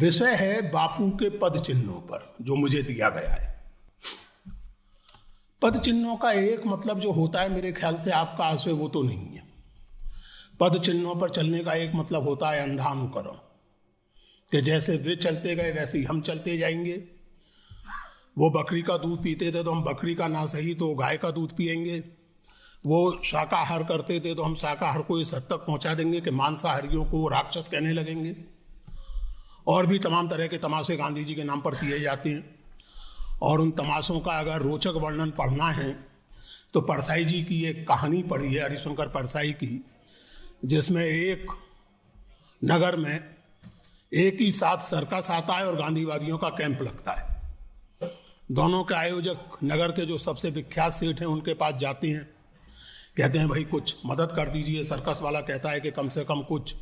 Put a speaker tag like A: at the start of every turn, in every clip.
A: विषय है बापू के पद चिन्हों पर जो मुझे दिया गया है पद चिन्हों का एक मतलब जो होता है मेरे ख्याल से आपका आशय वो तो नहीं है पद चिन्हों पर चलने का एक मतलब होता है अंधानुकरण कि जैसे वे चलते गए वैसे ही हम चलते जाएंगे वो बकरी का दूध पीते थे तो हम बकरी का ना सही तो गाय का दूध पियेंगे वो शाकाहार करते थे तो हम शाकाहार को इस हद तक पहुंचा देंगे कि मांसाहारियों को राक्षस कहने लगेंगे और भी तमाम तरह के तमाशे गांधी जी के नाम पर किए जाते हैं और उन तमाशों का अगर रोचक वर्णन पढ़ना है तो परसाई जी की एक कहानी पढ़ी है हरिशंकर परसाई की जिसमें एक नगर में एक ही साथ सर्कस आता है और गांधीवादियों का कैंप लगता है दोनों के आयोजक नगर के जो सबसे विख्यात सीट हैं उनके पास जाते हैं कहते हैं भाई कुछ मदद कर दीजिए सर्कस वाला कहता है कि कम से कम कुछ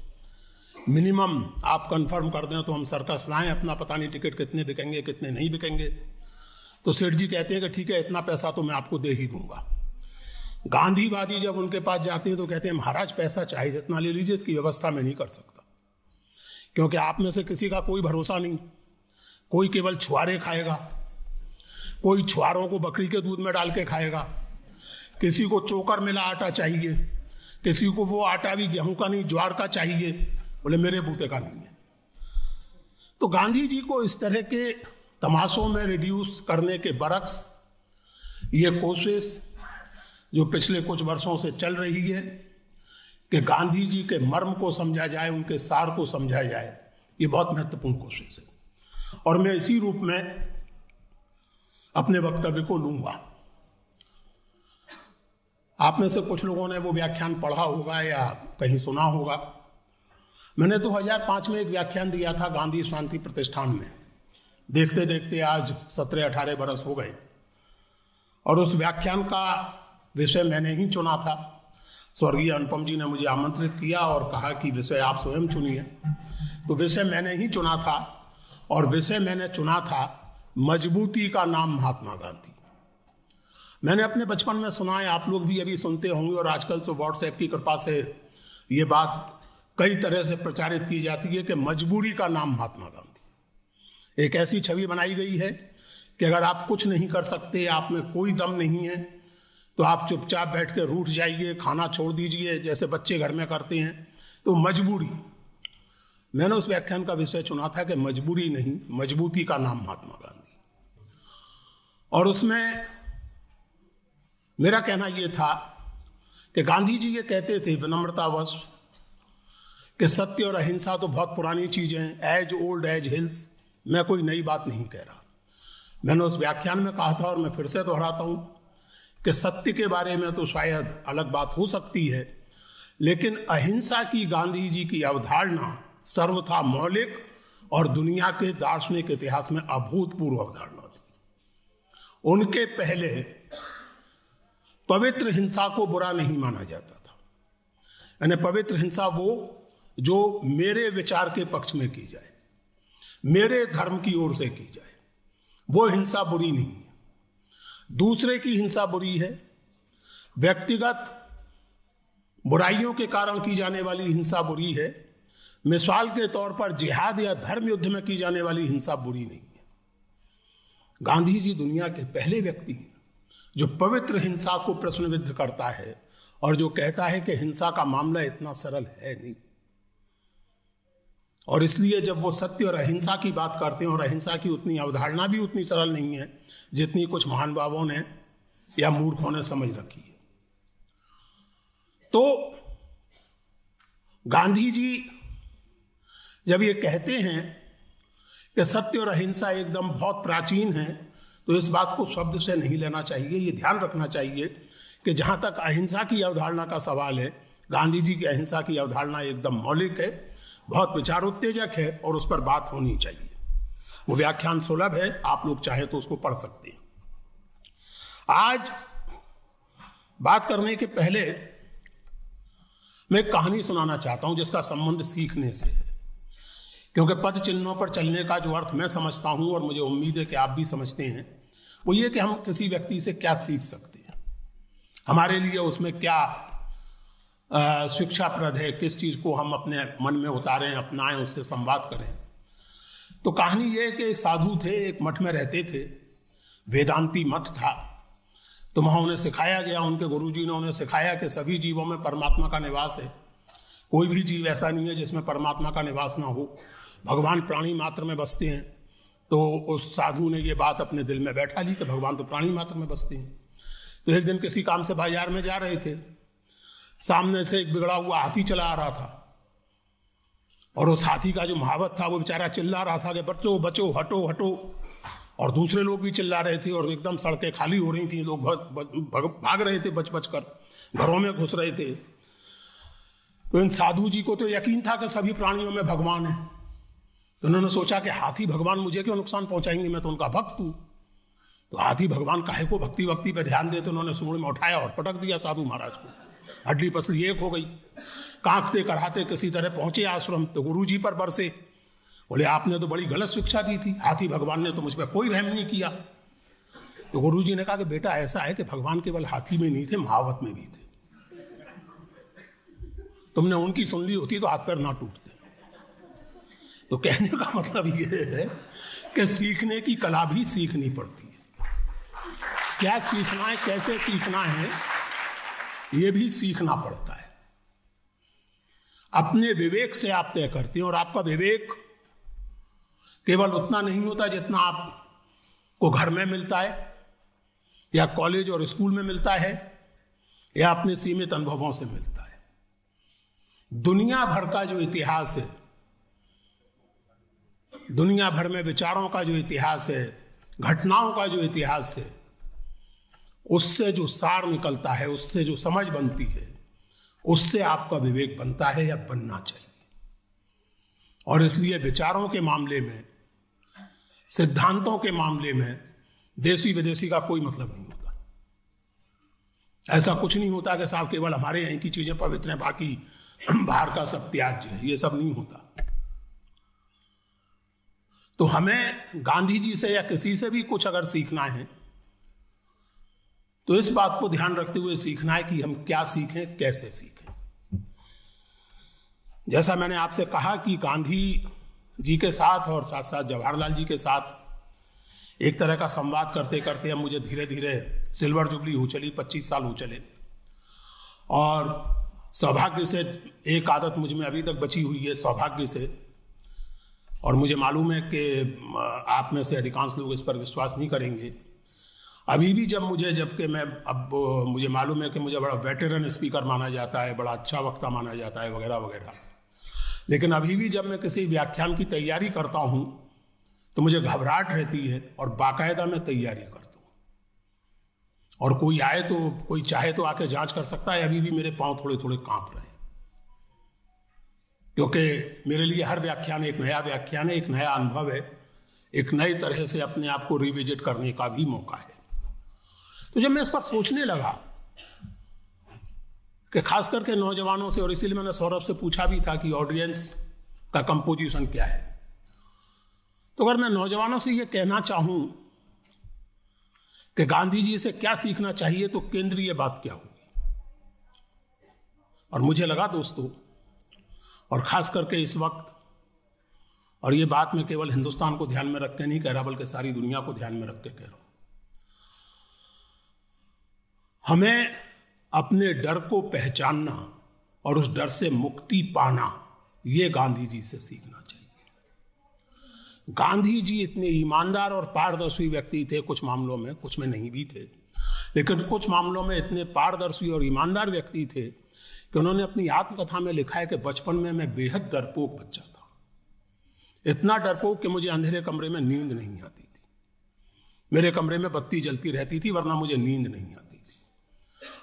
A: मिनिमम आप कंफर्म कर दें तो हम सर्कस लाएं अपना पता नहीं टिकट कितने बिकेंगे कितने नहीं बिकेंगे तो सेठ जी कहते हैं कि ठीक है इतना पैसा तो मैं आपको दे ही दूंगा गांधीवादी जब उनके पास जाते हैं तो कहते हैं महाराज पैसा चाहिए जितना ले लीजिए इसकी व्यवस्था में नहीं कर सकता क्योंकि आप में से किसी का कोई भरोसा नहीं कोई केवल छुआरे खाएगा कोई छुआरों को बकरी के दूध में डाल के खाएगा किसी को चोकर मिला आटा चाहिए किसी को वो आटा भी गेहूं का नहीं ज्वार का चाहिए बोले मेरे बूते का नहीं है तो गांधी जी को इस तरह के तमाशों में रिड्यूस करने के बरक्स ये कोशिश जो पिछले कुछ वर्षों से चल रही है कि गांधी जी के मर्म को समझा जाए उनके सार को समझा जाए ये बहुत महत्वपूर्ण कोशिश है और मैं इसी रूप में अपने वक्तव्य को लूंगा आप में से कुछ लोगों ने वो व्याख्यान पढ़ा होगा या कहीं सुना होगा मैंने 2005 में एक व्याख्यान दिया था गांधी शांति प्रतिष्ठान में देखते देखते आज सत्रह अठारह बरस हो गए और उस व्याख्यान का विषय मैंने ही चुना था स्वर्गीय अनुपम जी ने मुझे आमंत्रित किया और कहा कि विषय आप स्वयं चुनिए तो विषय मैंने ही चुना था और विषय मैंने चुना था मजबूती का नाम महात्मा गांधी मैंने अपने बचपन में सुना है आप लोग भी अभी सुनते होंगे और आजकल तो व्हाट्सएप की कृपा से ये बात कई तरह से प्रचारित की जाती है कि मजबूरी का नाम महात्मा गांधी एक ऐसी छवि बनाई गई है कि अगर आप कुछ नहीं कर सकते आप में कोई दम नहीं है तो आप चुपचाप बैठ के रूठ जाइए खाना छोड़ दीजिए जैसे बच्चे घर में करते हैं तो मजबूरी मैंने उस व्याख्यान का विषय चुना था कि मजबूरी नहीं मजबूती का नाम महात्मा गांधी और उसमें मेरा कहना यह था कि गांधी जी ये कहते थे विनम्रतावश कि सत्य और अहिंसा तो बहुत पुरानी चीज़ें हैं एज ओल्ड एज हिल्स मैं कोई नई बात नहीं कह रहा मैंने उस व्याख्यान में कहा था और मैं फिर से दोहराता हूं कि सत्य के बारे में तो शायद अलग बात हो सकती है लेकिन अहिंसा की गांधी जी की अवधारणा सर्वथा मौलिक और दुनिया के दार्शनिक इतिहास में अभूतपूर्व अवधारणा थी उनके पहले पवित्र हिंसा को बुरा नहीं माना जाता था यानी पवित्र हिंसा वो जो मेरे विचार के पक्ष में की जाए मेरे धर्म की ओर से की जाए वो हिंसा बुरी नहीं है दूसरे की हिंसा बुरी है व्यक्तिगत बुराइयों के कारण की जाने वाली हिंसा बुरी है मिसाल के तौर पर जिहाद या धर्म युद्ध में की जाने वाली हिंसा बुरी नहीं है गांधी जी दुनिया के पहले व्यक्ति हैं जो पवित्र हिंसा को प्रश्नविद्ध करता है और जो कहता है कि हिंसा का मामला इतना सरल है नहीं और इसलिए जब वो सत्य और अहिंसा की बात करते हैं और अहिंसा की उतनी अवधारणा भी उतनी सरल नहीं है जितनी कुछ महान बाबों ने या मूर्खों ने समझ रखी है तो गांधी जी जब ये कहते हैं कि सत्य और अहिंसा एकदम बहुत प्राचीन है तो इस बात को शब्द से नहीं लेना चाहिए ये ध्यान रखना चाहिए कि जहाँ तक अहिंसा की अवधारणा का सवाल है गांधी जी की अहिंसा की अवधारणा एकदम मौलिक है बहुत विचारोत्तेजक है और उस पर बात होनी चाहिए वो व्याख्यान सुलभ है आप लोग चाहे तो उसको पढ़ सकते हैं आज बात करने के पहले मैं कहानी सुनाना चाहता हूं जिसका संबंध सीखने से है क्योंकि पद चिन्हों पर चलने का जो अर्थ मैं समझता हूं और मुझे उम्मीद है कि आप भी समझते हैं वो ये कि हम किसी व्यक्ति से क्या सीख सकते हैं हमारे लिए उसमें क्या शिक्षाप्रद है किस चीज़ को हम अपने मन में उतारें अपनाएं उससे संवाद करें तो कहानी यह है कि एक साधु थे एक मठ में रहते थे वेदांती मठ था तो वहाँ उन्हें सिखाया गया उनके गुरुजी ने उन्हें सिखाया कि सभी जीवों में परमात्मा का निवास है कोई भी जीव ऐसा नहीं है जिसमें परमात्मा का निवास ना हो भगवान प्राणी मात्र में बसते हैं तो उस साधु ने ये बात अपने दिल में बैठा ली कि भगवान तो प्राणी मात्र में बसते हैं तो एक दिन किसी काम से बाजार में जा रहे थे सामने से एक बिगड़ा हुआ हाथी चला आ रहा था और उस हाथी का जो महावत था वो बेचारा चिल्ला रहा था कि बचो बचो हटो हटो और दूसरे लोग भी चिल्ला रहे थे और एकदम सड़कें खाली हो रही थी लोग भाग रहे थे बच बच कर घरों में घुस रहे थे तो इन साधु जी को तो यकीन था कि सभी प्राणियों में भगवान है तो उन्होंने सोचा कि हाथी भगवान मुझे क्यों नुकसान पहुंचाएंगे मैं तो उनका भक्त हूँ तो हाथी भगवान काहे को भक्ति भक्ति पर ध्यान दे तो उन्होंने सूर्य में उठाया और पटक दिया साधु महाराज को हड्डी पसली एक हो गई कांपते कराते किसी तरह पहुंचे आश्रम तो गुरु जी पर बरसे बोले आपने तो बड़ी गलत शिक्षा दी थी हाथी भगवान ने तो मुझ पर कोई रहम नहीं किया तो गुरु जी ने कहा कि बेटा ऐसा है कि भगवान केवल हाथी में नहीं थे महावत में भी थे तुमने उनकी सुन ली होती तो हाथ पैर ना टूटते तो कहने का मतलब यह है कि सीखने की कला भी सीखनी पड़ती है क्या सीखना है कैसे सीखना है ये भी सीखना पड़ता है अपने विवेक से आप तय करते हैं और आपका विवेक केवल उतना नहीं होता जितना आपको घर में मिलता है या कॉलेज और स्कूल में मिलता है या अपने सीमित अनुभवों से मिलता है दुनिया भर का जो इतिहास है दुनिया भर में विचारों का जो इतिहास है घटनाओं का जो इतिहास है उससे जो सार निकलता है उससे जो समझ बनती है उससे आपका विवेक बनता है या बनना चाहिए और इसलिए विचारों के मामले में सिद्धांतों के मामले में देशी विदेशी का कोई मतलब नहीं होता ऐसा कुछ नहीं होता कि साहब केवल हमारे यहीं की चीजें पवित्र हैं बाकी बाहर का सब त्याज्य है ये सब नहीं होता तो हमें गांधी जी से या किसी से भी कुछ अगर सीखना है तो इस बात को ध्यान रखते हुए सीखना है कि हम क्या सीखें कैसे सीखें जैसा मैंने आपसे कहा कि गांधी जी के साथ और साथ साथ जवाहरलाल जी के साथ एक तरह का संवाद करते करते हम मुझे धीरे धीरे सिल्वर जुबली हो चली पच्चीस साल हो चले और सौभाग्य से एक आदत मुझ में अभी तक बची हुई है सौभाग्य से और मुझे मालूम है कि आप में से अधिकांश लोग इस पर विश्वास नहीं करेंगे अभी भी जब मुझे जबकि मैं अब मुझे मालूम है कि मुझे बड़ा वेटरन स्पीकर माना जाता है बड़ा अच्छा वक्ता माना जाता है वगैरह वगैरह लेकिन अभी भी जब मैं किसी व्याख्यान की तैयारी करता हूँ तो मुझे घबराहट रहती है और बाकायदा मैं तैयारी करता हूँ और कोई आए तो कोई चाहे तो आके जांच कर सकता है अभी भी मेरे पाँव थोड़े थोड़े कांप रहे हैं क्योंकि मेरे लिए हर व्याख्यान एक नया व्याख्यान है एक नया अनुभव है एक नए तरह से अपने आप को रिविजिट करने का भी मौका है तो जब मैं इस पर सोचने लगा कि खास करके नौजवानों से और इसीलिए मैंने सौरभ से पूछा भी था कि ऑडियंस का कंपोजिशन क्या है तो अगर मैं नौजवानों से यह कहना चाहूं कि गांधी जी से क्या सीखना चाहिए तो केंद्रीय बात क्या होगी और मुझे लगा दोस्तों और खास करके इस वक्त और ये बात मैं केवल हिंदुस्तान को ध्यान में रख के नहीं कह रहा बल्कि सारी दुनिया को ध्यान में रख के कह रहा हूं हमें अपने डर को पहचानना और उस डर से मुक्ति पाना ये गांधी जी से सीखना चाहिए गांधी जी इतने ईमानदार और पारदर्शी व्यक्ति थे कुछ मामलों में कुछ में नहीं भी थे लेकिन कुछ मामलों में इतने पारदर्शी और ईमानदार व्यक्ति थे कि उन्होंने अपनी आत्मकथा में लिखा है कि बचपन में मैं बेहद डरपोक बच्चा था इतना डरपोक कि मुझे अंधेरे कमरे में नींद नहीं आती थी मेरे कमरे में बत्ती जलती रहती थी वरना मुझे नींद नहीं आती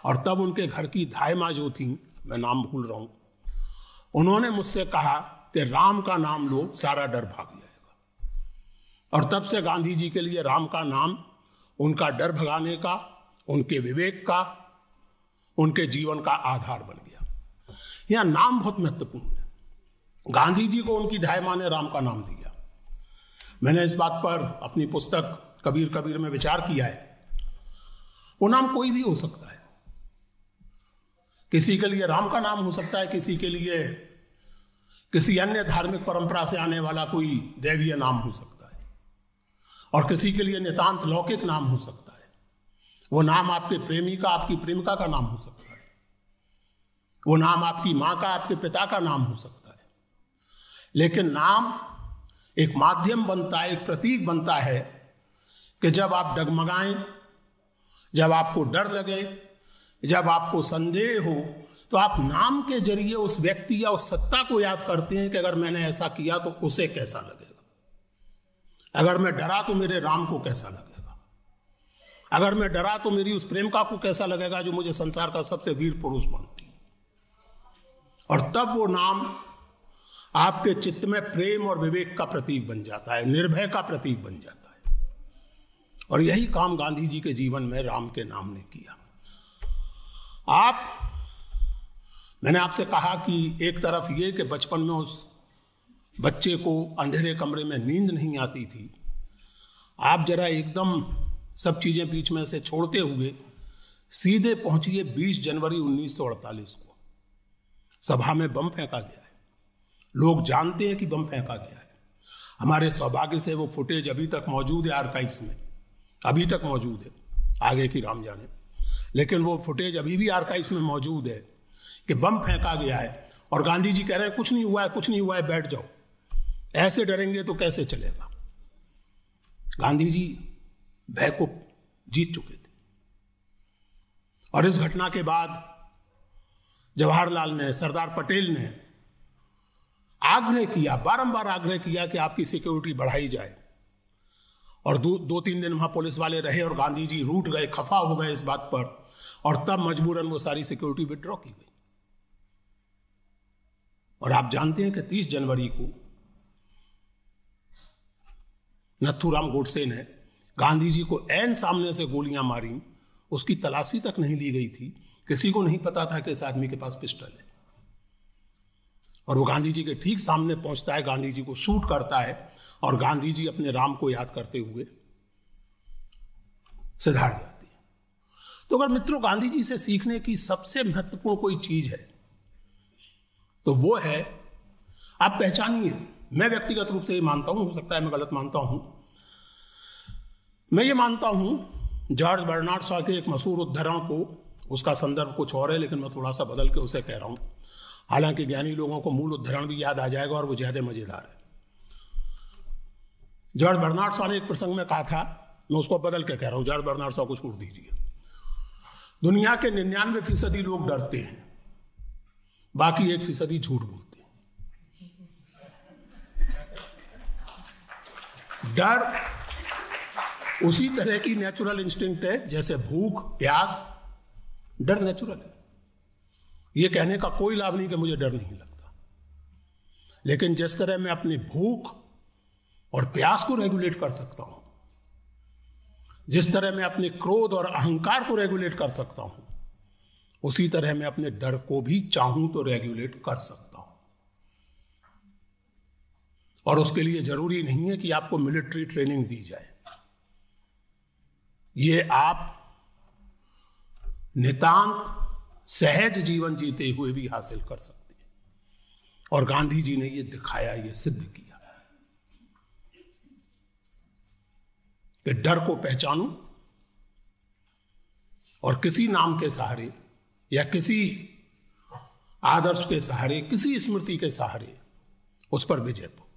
A: और तब उनके घर की धाय माँ जो थी मैं नाम भूल रहा हूँ उन्होंने मुझसे कहा कि राम का नाम लो सारा डर भाग जाएगा और तब से गांधी जी के लिए राम का नाम उनका डर भगाने का उनके विवेक का उनके जीवन का आधार बन गया यह नाम बहुत महत्वपूर्ण है गांधी जी को उनकी धाय माँ ने राम का नाम दिया मैंने इस बात पर अपनी पुस्तक कबीर कबीर में विचार किया है वो नाम कोई भी हो सकता है किसी के लिए राम का नाम हो सकता है किसी के लिए किसी अन्य धार्मिक परंपरा से आने वाला कोई देवीय नाम हो सकता है और किसी के लिए नितांत लौकिक नाम हो सकता है वो नाम आपके प्रेमी का आपकी प्रेमिका का नाम हो सकता है वो नाम आपकी माँ का आपके पिता का नाम हो सकता है लेकिन नाम एक माध्यम बनता है एक प्रतीक बनता है कि जब आप डगमगाएं जब आपको डर लगे जब आपको संदेह हो तो आप नाम के जरिए उस व्यक्ति या उस सत्ता को याद करते हैं कि अगर मैंने ऐसा किया तो उसे कैसा लगेगा अगर मैं डरा तो मेरे राम को कैसा लगेगा अगर मैं डरा तो मेरी उस प्रेमका को कैसा लगेगा जो मुझे संसार का सबसे वीर पुरुष मानती है और तब वो नाम आपके चित्त में प्रेम और विवेक का प्रतीक बन जाता है निर्भय का प्रतीक बन जाता है और यही काम गांधी जी के जीवन में राम के नाम ने किया आप मैंने आपसे कहा कि एक तरफ ये कि बचपन में उस बच्चे को अंधेरे कमरे में नींद नहीं आती थी आप जरा एकदम सब चीज़ें बीच में से छोड़ते हुए सीधे पहुंचिए 20 जनवरी 1948 को सभा में बम फेंका गया है लोग जानते हैं कि बम फेंका गया है हमारे सौभाग्य से वो फुटेज अभी तक मौजूद है आर्काइव्स में अभी तक मौजूद है आगे की राम जाने लेकिन वो फुटेज अभी भी आर्काइव में मौजूद है कि बम फेंका गया है और गांधी जी कह रहे हैं कुछ नहीं हुआ है कुछ नहीं हुआ है बैठ जाओ ऐसे डरेंगे तो कैसे चलेगा गांधी जी भय को जीत चुके थे और इस घटना के बाद जवाहरलाल ने सरदार पटेल ने आग्रह किया बारंबार आग्रह किया कि आपकी सिक्योरिटी बढ़ाई जाए और दो दो तीन दिन वहाँ पुलिस वाले रहे और गांधी जी रूट गए खफा हो गए इस बात पर और तब मजबूरन वो सारी सिक्योरिटी विड्रॉ की गई और आप जानते हैं कि तीस जनवरी को नथुराम गोडसे ने गांधी जी को एन सामने से गोलियां मारी उसकी तलाशी तक नहीं ली गई थी किसी को नहीं पता था कि इस आदमी के पास पिस्टल है और वो गांधी जी के ठीक सामने पहुंचता है गांधी जी को शूट करता है और गांधी जी अपने राम को याद करते हुए सिद्धार्थ जाती है तो अगर मित्रों गांधी जी से सीखने की सबसे महत्वपूर्ण कोई चीज है तो वो है आप पहचानिए मैं व्यक्तिगत रूप से ये मानता हूं हो सकता है मैं गलत मानता हूं मैं ये मानता हूं जॉर्ज बर्नार्ड शाह के एक मशहूर उद्धरण को उसका संदर्भ कुछ और है लेकिन मैं थोड़ा सा बदल के उसे कह रहा हूं हालांकि ज्ञानी लोगों को मूल उद्धरण भी याद आ जाएगा और वो ज्यादा मजेदार है जॉर्ज बर्नार्ड शाह ने एक प्रसंग में कहा था मैं उसको बदल के कह रहा हूँ जॉर्ज बर्नार्ड शाह को छोड़ दीजिए दुनिया के निन्यानवे फीसदी लोग डरते हैं बाकी एक फीसदी झूठ बोलते हैं डर उसी तरह की नेचुरल इंस्टिंक्ट है जैसे भूख प्यास डर नेचुरल है ये कहने का कोई लाभ नहीं कि मुझे डर नहीं लगता लेकिन जिस तरह मैं अपनी भूख और प्यास को रेगुलेट कर सकता हूं जिस तरह मैं अपने क्रोध और अहंकार को रेगुलेट कर सकता हूं उसी तरह मैं अपने डर को भी चाहूं तो रेगुलेट कर सकता हूं और उसके लिए जरूरी नहीं है कि आपको मिलिट्री ट्रेनिंग दी जाए ये आप नितांत सहज जीवन जीते हुए भी हासिल कर सकते हैं और गांधी जी ने ये दिखाया ये सिद्ध किया कि डर को पहचानो और किसी नाम के सहारे या किसी आदर्श के सहारे किसी स्मृति के सहारे उस पर विजय पो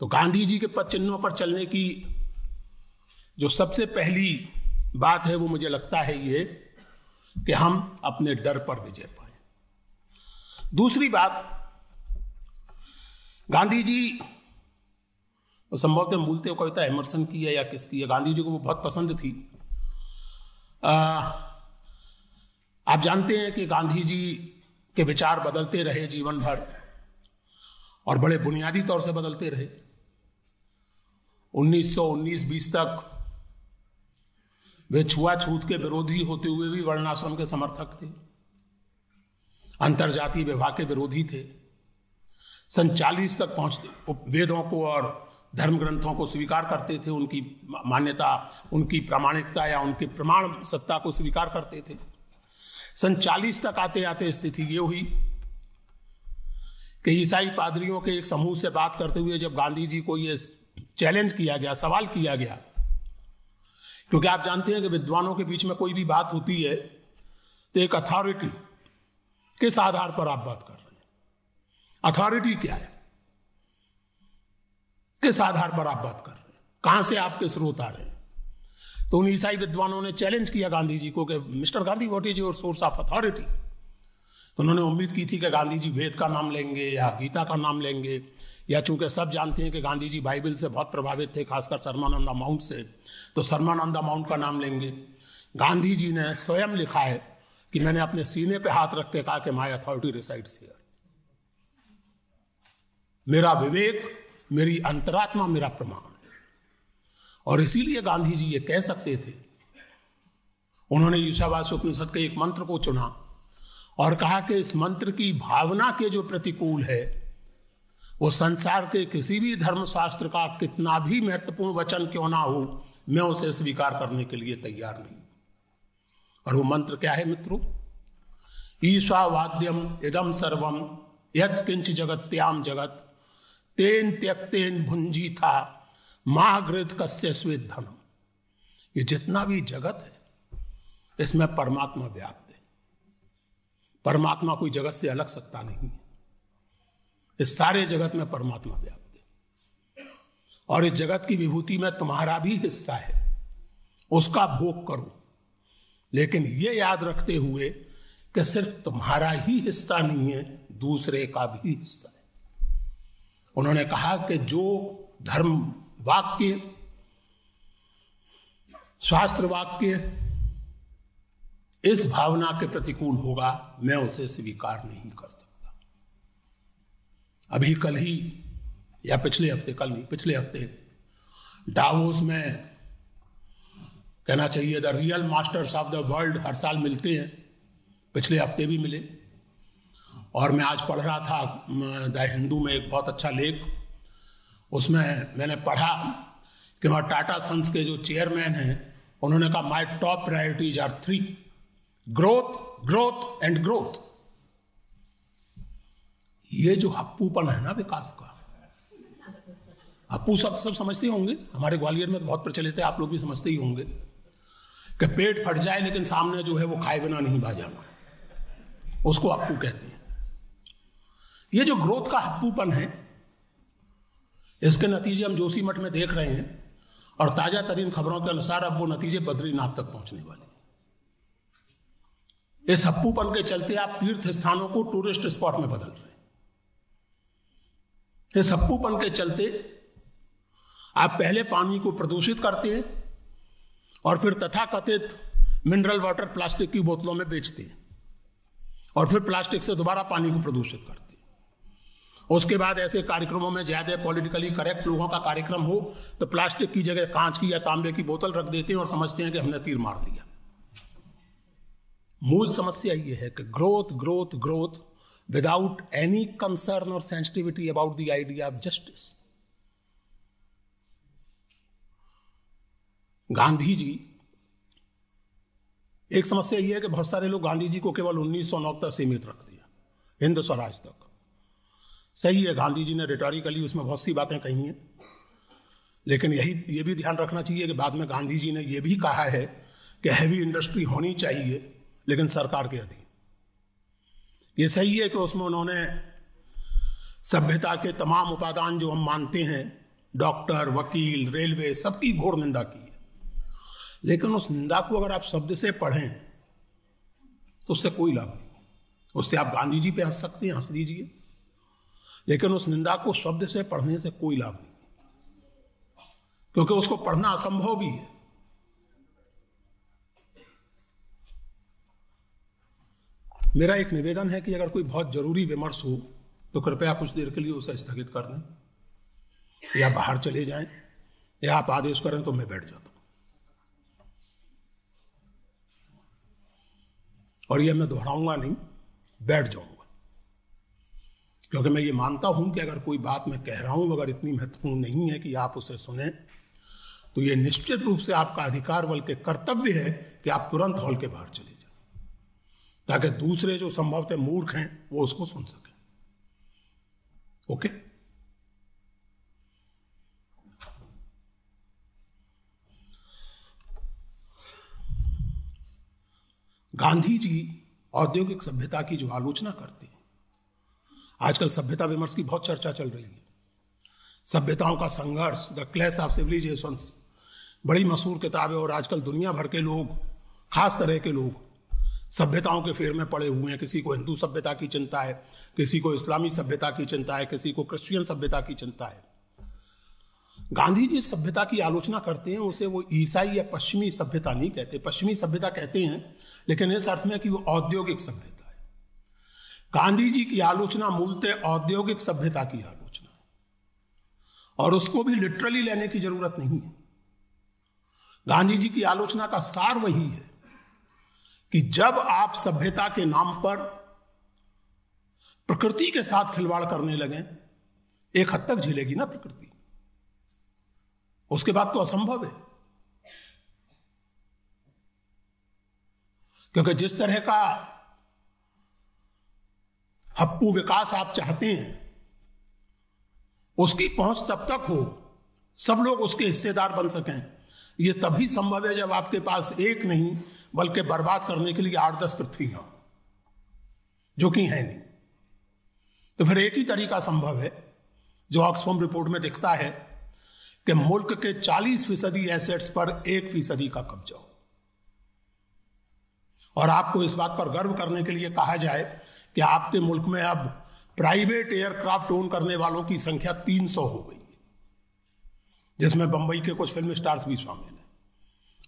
A: तो गांधी जी के पद चिन्हों पर चलने की जो सबसे पहली बात है वो मुझे लगता है ये कि हम अपने डर पर विजय पाए दूसरी बात गांधी जी और संभवतः तो मूलदेव तो कविता तो एमरसन की है या किसकी है गांधी जी को वो बहुत पसंद थी आ, आप जानते हैं कि गांधी जी के विचार बदलते रहे जीवन भर और बड़े बुनियादी तौर से बदलते रहे 1919-20 तक वे छुआछूत के विरोधी होते हुए भी वर्णाश्रम के समर्थक थे अंतरजातीय विवाह के विरोधी थे सन 40 तक पहुंचते वेदों को और धर्म ग्रंथों को स्वीकार करते थे उनकी मान्यता उनकी प्रामाणिकता या उनके प्रमाण सत्ता को स्वीकार करते थे सन चालीस तक आते आते स्थिति ये हुई कि ईसाई पादरियों के एक समूह से बात करते हुए जब गांधी जी को ये चैलेंज किया गया सवाल किया गया क्योंकि आप जानते हैं कि विद्वानों के बीच में कोई भी बात होती है तो एक अथॉरिटी किस आधार पर आप बात कर रहे हैं अथॉरिटी क्या है किस आधार पर आप बात कर रहे हैं कहां से आपके स्रोत आ रहे हैं तो उन ईसाई विद्वानों ने चैलेंज किया गांधी जी को कि mister Gandhi what is your source of authority तो उन्होंने उम्मीद की थी कि गांधी जी वेद का नाम लेंगे या गीता का नाम लेंगे या चूंकि सब जानते हैं कि गांधी जी बाइबल से बहुत प्रभावित थे खासकर शर्मानंदा माउंट से तो शर्मानंदा माउंट का नाम लेंगे गांधी जी ने स्वयं लिखा है कि मैंने अपने सीने पे हाथ रख के कहा कि माई अथॉरिटी रिसाइड्स हियर मेरा विवेक मेरी अंतरात्मा मेरा प्रमाण और इसीलिए गांधी जी ये कह सकते थे उन्होंने ईशावास उपनिषद के एक मंत्र को चुना और कहा कि इस मंत्र की भावना के जो प्रतिकूल है वो संसार के किसी भी धर्मशास्त्र का कितना भी महत्वपूर्ण वचन क्यों ना हो मैं उसे स्वीकार करने के लिए तैयार नहीं और वो मंत्र क्या है मित्रों ईशावाद्यम इदम सर्वम यथ किंच जगत त्याम जगत तेन त्यक्तेन भुंजी था माघृत कश्य स्वे धनम ये जितना भी जगत है इसमें परमात्मा व्याप्त है परमात्मा कोई जगत से अलग सकता नहीं है इस सारे जगत में परमात्मा व्याप्त है और इस जगत की विभूति में तुम्हारा भी हिस्सा है उसका भोग करो लेकिन ये याद रखते हुए कि सिर्फ तुम्हारा ही हिस्सा नहीं है दूसरे का भी हिस्सा उन्होंने कहा कि जो धर्म वाक्य शास्त्र वाक्य इस भावना के प्रतिकूल होगा मैं उसे स्वीकार नहीं कर सकता अभी कल ही या पिछले हफ्ते कल नहीं पिछले हफ्ते डावोस में कहना चाहिए the real masters of the world हर साल मिलते हैं पिछले हफ्ते भी मिले और मैं आज पढ़ रहा था द हिंदू में एक बहुत अच्छा लेख उसमें मैंने पढ़ा कि वहाँ टाटा सन्स के जो चेयरमैन हैं उन्होंने कहा my top priorities are three growth growth and growth ये जो हप्पूपन है ना विकास का हप्पू सब सब समझते होंगे हमारे ग्वालियर में तो बहुत प्रचलित है आप लोग भी समझते ही होंगे कि पेट फट जाए लेकिन सामने जो है वो खाए बिना नहीं भाजाना उसको हप्पू कहते हैं ये जो ग्रोथ का हप्पूपन है इसके नतीजे हम जोशी मठ में देख रहे हैं और ताज़ा तरीन खबरों के अनुसार अब वो नतीजे बद्रीनाथ तक पहुंचने वाले इस हप्पूपन के चलते आप तीर्थ स्थानों को टूरिस्ट स्पॉट में बदल रहे हैं इस हप्पूपन के चलते आप पहले पानी को प्रदूषित करते हैं और फिर तथाकथित मिनरल वाटर प्लास्टिक की बोतलों में बेचते हैं और फिर प्लास्टिक से दोबारा पानी को प्रदूषित करते उसके बाद ऐसे कार्यक्रमों में ज़्यादा पॉलिटिकली करेक्ट लोगों का कार्यक्रम हो तो प्लास्टिक की जगह कांच की या तांबे की बोतल रख देते हैं और समझते हैं कि हमने तीर मार दिया मूल समस्या ये है कि growth growth growth without any concern और sensitivity about the idea of justice Gandhi ji एक समस्या यह है कि बहुत सारे लोग गांधी जी को केवल उन्नीस सौ नौ तक सीमित रख दिया हिंद स्वराज तक सही है गांधी जी ने रिटोरिकली उसमें बहुत सी बातें कही हैं लेकिन यही ये भी ध्यान रखना चाहिए कि बाद में गांधी जी ने यह भी कहा है कि हैवी इंडस्ट्री होनी चाहिए लेकिन सरकार के अधीन ये सही है कि उसमें उन्होंने सभ्यता के तमाम उपादान जो हम मानते हैं डॉक्टर वकील रेलवे सबकी घोर निंदा की है लेकिन उस निंदा को अगर आप शब्द से पढ़ें तो उससे कोई लाभ नहीं उससे आप गांधी जी पे हंस सकते हैं हंस दीजिए लेकिन उस निंदा को शब्द से पढ़ने से कोई लाभ नहीं क्योंकि उसको पढ़ना असंभव भी है मेरा एक निवेदन है कि अगर कोई बहुत जरूरी विमर्श हो तो कृपया कुछ देर के लिए उसे स्थगित कर दें या बाहर चले जाएं या आप आदेश करें तो मैं बैठ जाता हूं और यह मैं दोहराऊंगा नहीं बैठ जाऊंगा क्योंकि मैं ये मानता हूँ कि अगर कोई बात मैं कह रहा हूँ अगर इतनी महत्वपूर्ण नहीं है कि आप उसे सुने तो ये निश्चित रूप से आपका अधिकार बल्कि कर्तव्य है कि आप तुरंत हॉल के बाहर चले जाए ताकि दूसरे जो संभवतः मूर्ख हैं वो उसको सुन सके ओके गांधी जी औद्योगिक सभ्यता की जो आलोचना करते आजकल सभ्यता विमर्श की बहुत चर्चा चल रही है सभ्यताओं का संघर्ष द क्लैश ऑफ सिविलाइजेशंस बड़ी मशहूर किताब है और आजकल दुनिया भर के लोग खास तरह के लोग सभ्यताओं के फेर में पड़े हुए हैं किसी को हिंदू सभ्यता की चिंता है किसी को इस्लामी सभ्यता की चिंता है किसी को क्रिश्चियन सभ्यता की चिंता है गांधी जी सभ्यता की आलोचना करते हैं उसे वो ईसाई या पश्चिमी सभ्यता नहीं कहते पश्चिमी सभ्यता कहते हैं लेकिन इस अर्थ में कि वो औद्योगिक सभ्यता गांधी जी की आलोचना मूलतः औद्योगिक सभ्यता की आलोचना और उसको भी लिटरली लेने की जरूरत नहीं है गांधी जी की आलोचना का सार वही है कि जब आप सभ्यता के नाम पर प्रकृति के साथ खिलवाड़ करने लगे एक हद तक झेलेगी ना प्रकृति उसके बाद तो असंभव है क्योंकि जिस तरह का हप्पू विकास आप चाहते हैं उसकी पहुंच तब तक हो सब लोग उसके हिस्सेदार बन सकें ये तभी संभव है जब आपके पास एक नहीं बल्कि बर्बाद करने के लिए आठ दस पृथ्वी हो जो कि है नहीं तो फिर एक ही तरीका संभव है जो ऑक्सफॉर्म रिपोर्ट में दिखता है कि मुल्क के 40 फीसदी एसेट्स पर एक फीसदी का कब्जा हो और आपको इस बात पर गर्व करने के लिए कहा जाए कि आपके मुल्क में अब प्राइवेट एयरक्राफ्ट ओन करने वालों की संख्या 300 हो गई है जिसमें बंबई के कुछ फिल्म स्टार्स भी शामिल हैं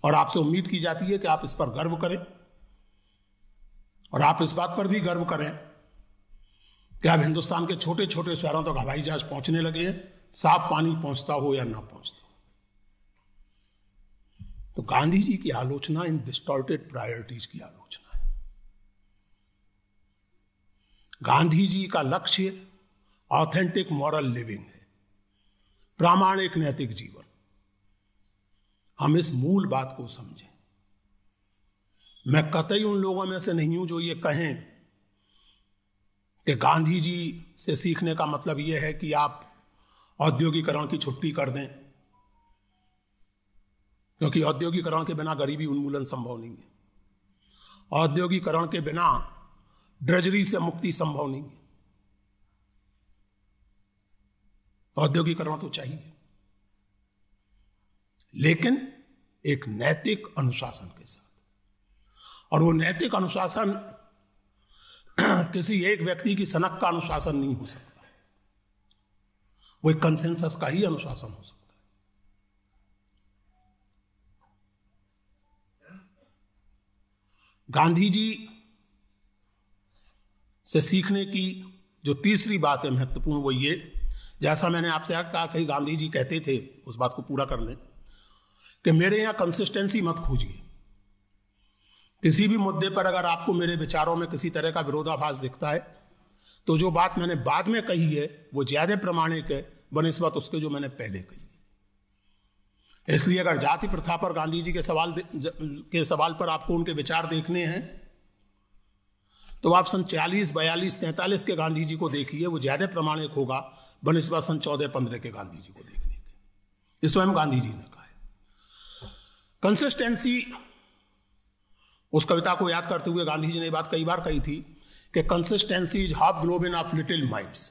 A: और आपसे उम्मीद की जाती है कि आप इस पर गर्व करें और आप इस बात पर भी गर्व करें कि अब हिंदुस्तान के छोटे छोटे शहरों तक तो हवाई जहाज पहुंचने लगे हैं साफ पानी पहुंचता हो या ना पहुंचता हो तो गांधी जी की आलोचना इन डिस्टॉर्टेड प्रायोरिटीज की आलोचना गांधी जी का लक्ष्य ऑथेंटिक मॉरल लिविंग है प्रामाणिक नैतिक जीवन हम इस मूल बात को समझें मैं कतई उन लोगों में से नहीं हूं जो ये कहें कि गांधी जी से सीखने का मतलब यह है कि आप औद्योगिकरण की छुट्टी कर दें क्योंकि औद्योगिकरण के बिना गरीबी उन्मूलन संभव नहीं है औद्योगिकरण के बिना ड्रजरी से मुक्ति संभव नहीं है औद्योगिकरण तो चाहिए लेकिन एक नैतिक अनुशासन के साथ और वो नैतिक अनुशासन किसी एक व्यक्ति की सनक का अनुशासन नहीं हो सकता वो एक कंसेंसस का ही अनुशासन हो सकता है गांधी जी से सीखने की जो तीसरी बात है महत्वपूर्ण वो ये जैसा मैंने आपसे कहा कहीं गांधी जी कहते थे उस बात को पूरा कर लें कि मेरे यहाँ कंसिस्टेंसी मत खोजिए किसी भी मुद्दे पर अगर आपको मेरे विचारों में किसी तरह का विरोधाभास दिखता है तो जो बात मैंने बाद में कही है वो ज्यादा प्रमाणिक है बनस्बत उसके जो मैंने पहले कही इसलिए अगर जाति प्रथा पर गांधी जी के सवाल के सवाल पर आपको उनके विचार देखने हैं तो आप सन चालीस बयालीस तैंतालीस के गांधी जी को देखिए वो ज़्यादा प्रमाणिक होगा बनस्बा सन चौदह पंद्रह के गांधी जी को देखने के स्वयं गांधी जी ने कहा है कंसिस्टेंसी उस कविता को याद करते हुए गांधी जी ने बात कई बार कही थी कि कंसिस्टेंसी इज हाफ ग्लोबिन ऑफ लिटिल माइंड्स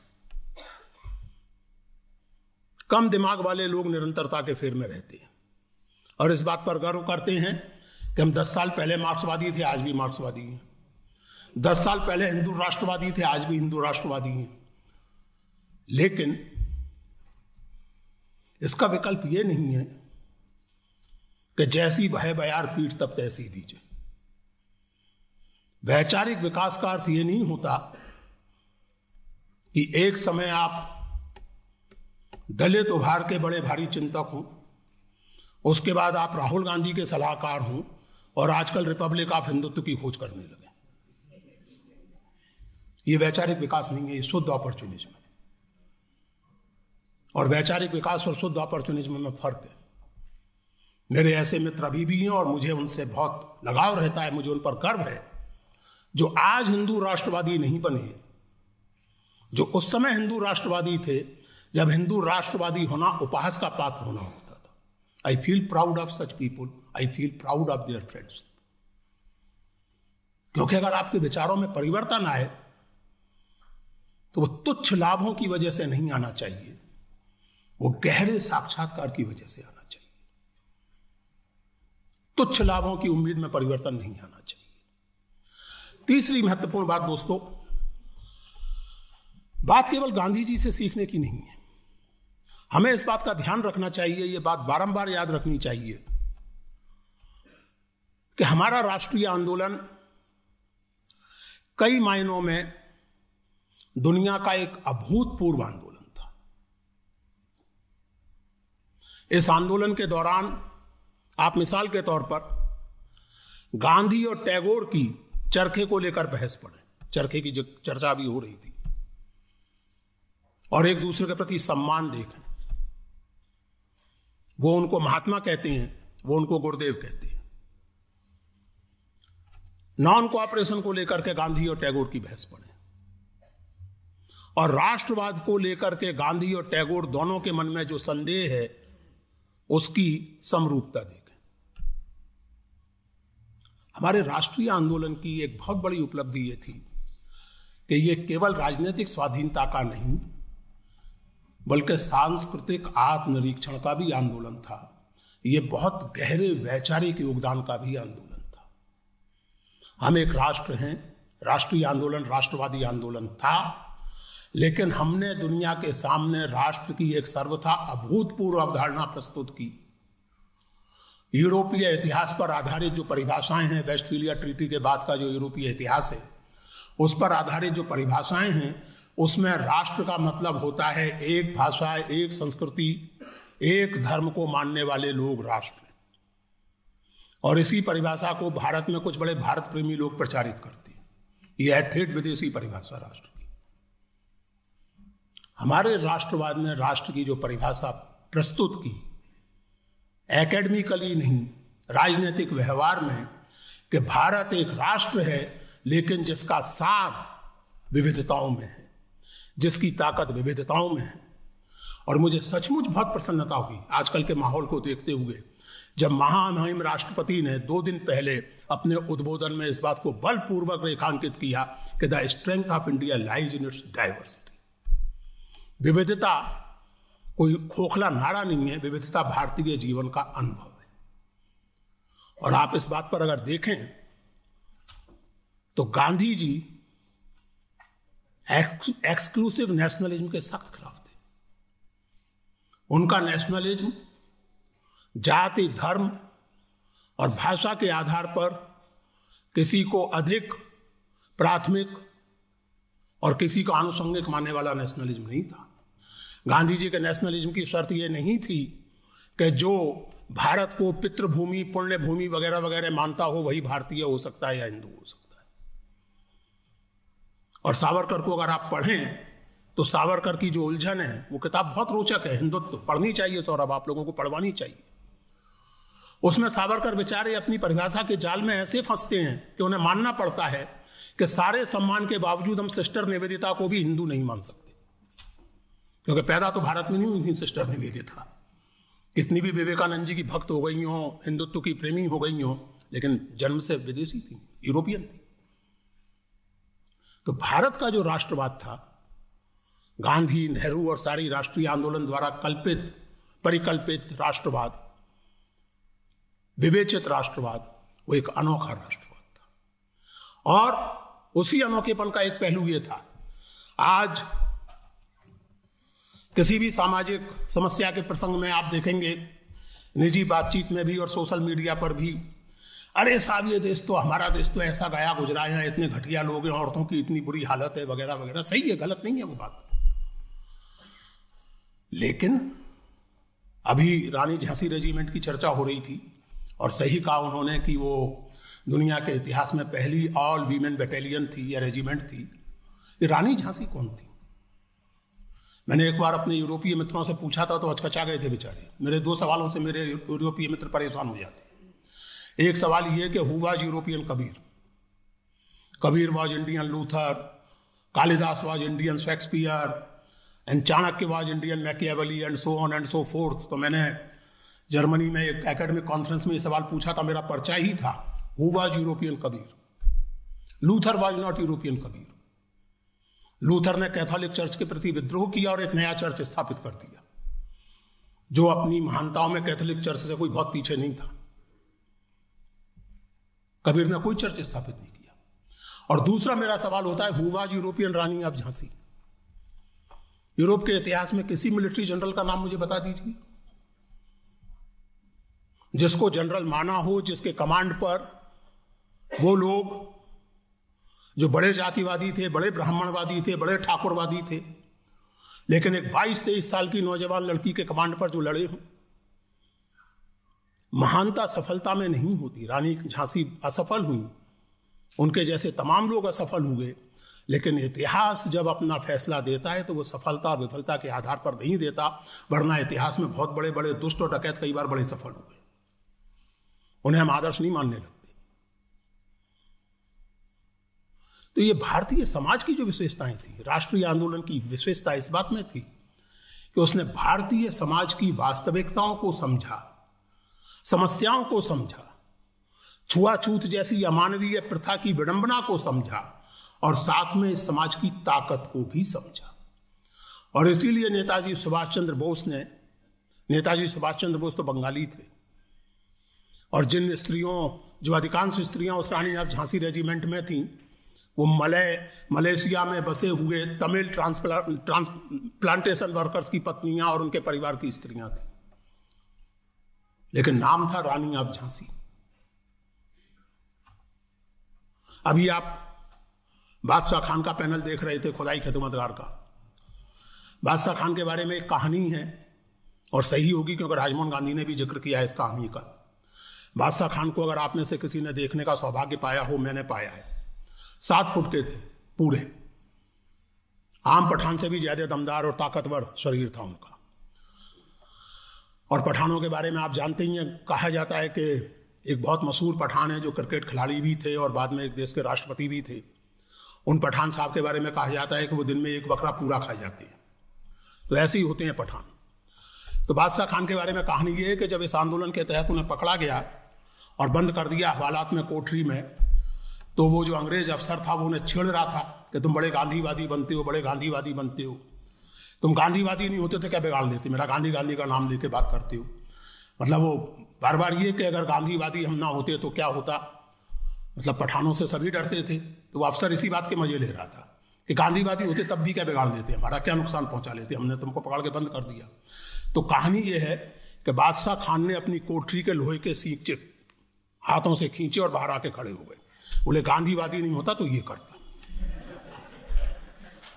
A: कम दिमाग वाले लोग निरंतरता के फेर में रहते हैं और इस बात पर गर्व करते हैं कि हम दस साल पहले मार्क्सवादी थे आज भी मार्क्सवादी हैं दस साल पहले हिंदू राष्ट्रवादी थे आज भी हिंदू राष्ट्रवादी हैं लेकिन इसका विकल्प ये नहीं है कि जैसी भय बयार पीठ तब तैसी दीजिए वैचारिक विकास का अर्थ ये नहीं होता कि एक समय आप दलित उभार के बड़े भारी चिंतक हों उसके बाद आप राहुल गांधी के सलाहकार हों और आजकल रिपब्लिक ऑफ हिंदुत्व की खोज करने लगे ये वैचारिक विकास नहीं है ये शुद्ध अपॉर्चुनिज्म है और वैचारिक विकास और शुद्ध अपॉर्चुनिज्म में फर्क है मेरे ऐसे मित्र अभी भी हैं और मुझे उनसे बहुत लगाव रहता है मुझे उन पर गर्व है जो आज हिंदू राष्ट्रवादी नहीं बने जो उस समय हिंदू राष्ट्रवादी थे जब हिंदू राष्ट्रवादी होना उपहास का पात्र होना होता था I feel proud of such people I feel proud of their friends क्योंकि अगर आपके विचारों में परिवर्तन आए तो वो तुच्छ लाभों की वजह से नहीं आना चाहिए वो गहरे साक्षात्कार की वजह से आना चाहिए तुच्छ लाभों की उम्मीद में परिवर्तन नहीं आना चाहिए तीसरी महत्वपूर्ण बात दोस्तों बात केवल गांधी जी से सीखने की नहीं है हमें इस बात का ध्यान रखना चाहिए यह बात बारंबार याद रखनी चाहिए कि हमारा राष्ट्रीय आंदोलन कई मायनों में दुनिया का एक अभूतपूर्व आंदोलन था इस आंदोलन के दौरान आप मिसाल के तौर पर गांधी और टैगोर की चरखे को लेकर बहस पड़े चरखे की चर्चा भी हो रही थी और एक दूसरे के प्रति सम्मान देखें वो उनको महात्मा कहते हैं वो उनको गुरुदेव कहते हैं नॉन कोऑपरेशन को लेकर के गांधी और टैगोर की बहस पड़े और राष्ट्रवाद को लेकर के गांधी और टैगोर दोनों के मन में जो संदेह है उसकी समरूपता देखें हमारे राष्ट्रीय आंदोलन की एक बहुत बड़ी उपलब्धि ये थी कि ये केवल राजनीतिक स्वाधीनता का नहीं बल्कि सांस्कृतिक आत्मनिरीक्षण का भी आंदोलन था ये बहुत गहरे वैचारिक योगदान का भी आंदोलन था हम एक राष्ट्र हैं राष्ट्रीय आंदोलन राष्ट्रवादी आंदोलन था लेकिन हमने दुनिया के सामने राष्ट्र की एक सर्वथा अभूतपूर्व अवधारणा प्रस्तुत की यूरोपीय इतिहास पर आधारित जो परिभाषाएं हैं वेस्टफीलिया ट्रीटी के बाद का जो यूरोपीय इतिहास है उस पर आधारित जो परिभाषाएं हैं उसमें राष्ट्र का मतलब होता है एक भाषा एक संस्कृति एक धर्म को मानने वाले लोग राष्ट्र और इसी परिभाषा को भारत में कुछ बड़े भारत प्रेमी लोग प्रचारित करते हैं यह है ठेठ विदेशी परिभाषा राष्ट्र हमारे राष्ट्रवाद ने राष्ट्र की जो परिभाषा प्रस्तुत की एकेडमिकली नहीं राजनीतिक व्यवहार में कि भारत एक राष्ट्र है लेकिन जिसका सार विविधताओं में है जिसकी ताकत विविधताओं में है और मुझे सचमुच बहुत प्रसन्नता हुई आजकल के माहौल को देखते हुए जब महामहिम राष्ट्रपति ने दो दिन पहले अपने उद्बोधन में इस बात को बलपूर्वक रेखांकित किया कि the strength of India lies in its diversity विविधता कोई खोखला नारा नहीं है विविधता भारतीय जीवन का अनुभव है और आप इस बात पर अगर देखें तो गांधी जी एक्सक्लूसिव नेशनलिज्म के सख्त खिलाफ थे उनका नेशनलिज्म जाति धर्म और भाषा के आधार पर किसी को अधिक प्राथमिक और किसी को आनुषंगिक मानने वाला नेशनलिज्म नहीं था गांधी जी के नेशनलिज्म की शर्त ये नहीं थी कि जो भारत को पितृभूमि पुण्य भूमि वगैरह वगैरह मानता हो वही भारतीय हो सकता है या हिंदू हो सकता है और सावरकर को अगर आप पढ़ें तो सावरकर की जो उलझन है वो किताब बहुत रोचक है हिंदुत्व पढ़नी चाहिए सौरभ आप लोगों को पढ़वानी चाहिए उसमें सावरकर बेचारे अपनी परिभाषा के जाल में ऐसे फंसते हैं कि उन्हें मानना पड़ता है कि सारे सम्मान के बावजूद हम सिस्टर निवेदिता को भी हिंदू नहीं मान सकते क्योंकि पैदा तो भारत में नहीं हुई थी सिस्टर निवेदी था कितनी भी विवेकानंद जी की भक्त हो गई हो हिंदुत्व की प्रेमी हो गई हो लेकिन जन्म से विदेशी थी यूरोपियन थी तो भारत का जो राष्ट्रवाद था गांधी नेहरू और सारी राष्ट्रीय आंदोलन द्वारा कल्पित परिकल्पित राष्ट्रवाद विवेचित राष्ट्रवाद वो एक अनोखा राष्ट्रवाद था और उसी अनोखेपन का एक पहलू ये था आज किसी भी सामाजिक समस्या के प्रसंग में आप देखेंगे निजी बातचीत में भी और सोशल मीडिया पर भी अरे साहब ये देश तो हमारा देश तो ऐसा गया गुजरा है इतने घटिया लोग हैं औरतों की इतनी बुरी हालत है वगैरह वगैरह सही है गलत नहीं है वो बात लेकिन अभी रानी झांसी रेजिमेंट की चर्चा हो रही थी और सही कहा उन्होंने कि वो दुनिया के इतिहास में पहली ऑल वीमेन बटालियन थी या रेजिमेंट थी ये रानी झांसी कौन थी मैंने एक बार अपने यूरोपीय मित्रों से पूछा था तो हचकचा गए थे बेचारे मेरे दो सवालों से मेरे यूरोपीय मित्र परेशान हो जाते एक सवाल ये कि who was European Kabir Kabir was Indian Luther Kalidas was Indian Shakespeare and Chanakya was Indian Machiavelli and so on and so forth तो मैंने जर्मनी में एक एकेडमिक कॉन्फ्रेंस में ये सवाल पूछा था मेरा पर्चा ही था who was European Kabir Luther was not European Kabir Luther ने कैथोलिक चर्च के प्रति विद्रोह किया और एक नया चर्च स्थापित कर दिया जो अपनी महानताओं में कैथोलिक चर्च से कोई बहुत पीछे नहीं था कबीर ने कोई चर्च स्थापित नहीं किया और दूसरा मेरा सवाल होता है who was European Rani of Jhansi Europe के इतिहास में किसी मिलिट्री जनरल का नाम मुझे बता दीजिए जिसको जनरल माना हो जिसके कमांड पर वो लोग जो बड़े जातिवादी थे बड़े ब्राह्मणवादी थे बड़े ठाकुरवादी थे लेकिन एक बाईस तेईस साल की नौजवान लड़की के कमांड पर जो लड़े हों महानता सफलता में नहीं होती रानी झांसी असफल हुई उनके जैसे तमाम लोग असफल हुए लेकिन इतिहास जब अपना फैसला देता है तो वो सफलता और विफलता के आधार पर नहीं देता वरना इतिहास में बहुत बड़े बड़े दुष्ट और डकैत कई बार बड़े सफल हुए उन्हें हम आदर्श नहीं मानने लगे तो ये भारतीय समाज की जो विशेषताएं थी राष्ट्रीय आंदोलन की विशेषता इस बात में थी कि उसने भारतीय समाज की वास्तविकताओं को समझा समस्याओं को समझा छुआछूत जैसी अमानवीय प्रथा की विडंबना को समझा और साथ में इस समाज की ताकत को भी समझा और इसीलिए नेताजी सुभाष चंद्र बोस ने नेताजी सुभाष चंद्र बोस तो बंगाली थे और जिन स्त्रियों जो अधिकांश स्त्रियां उस रानी झांसी रेजिमेंट में थीं वो मलय मलेशिया में बसे हुए तमिल ट्रांसप्ला ट्रांसप्लांटेशन वर्कर्स की पत्नियां और उनके परिवार की स्त्रियां थी लेकिन नाम था रानी ऑफ झांसी अभी आप बादशाह खान का पैनल देख रहे थे खुदाई खिदमतगार का बादशाह खान के बारे में एक कहानी है और सही होगी क्योंकि राजमोहन गांधी ने भी जिक्र किया है इस कहानी का बादशाह खान को अगर आप में से किसी ने देखने का सौभाग्य पाया हो मैंने पाया है सात फुट के थे पूरे आम पठान से भी ज़्यादा दमदार और ताकतवर शरीर था उनका और पठानों के बारे में आप जानते ही हैं कहा जाता है कि एक बहुत मशहूर पठान है जो क्रिकेट खिलाड़ी भी थे और बाद में एक देश के राष्ट्रपति भी थे उन पठान साहब के बारे में कहा जाता है कि वो दिन में एक बकरा पूरा खा जाते हैं तो ऐसे ही होते हैं पठान तो बादशाह खान के बारे में कहानी ये है कि जब इस आंदोलन के तहत उन्हें पकड़ा गया और बंद कर दिया हवालात में कोठरी में तो वो जो अंग्रेज अफसर था वो उन्हें छेड़ रहा था कि तुम बड़े गांधीवादी बनते हो बड़े गांधीवादी बनते हो तुम गांधीवादी नहीं होते तो क्या बिगाड़ देते मेरा गांधी गांधी का नाम लेके बात करते हो मतलब वो बार बार ये कि अगर गांधीवादी हम ना होते तो क्या होता मतलब पठानों से सभी डरते थे तो वो अफसर इसी बात के मजे ले रहा था कि गांधीवादी होते तब भी क्या बिगाड़ देते हमारा क्या नुकसान पहुंचा लेते हमने तुमको पकड़ के बंद कर दिया तो कहानी ये है कि बादशाह खान ने अपनी कोठरी के लोहे के सींचे हाथों से खींचे और बाहर आके खड़े हो गए बोले गांधीवादी नहीं होता तो ये करता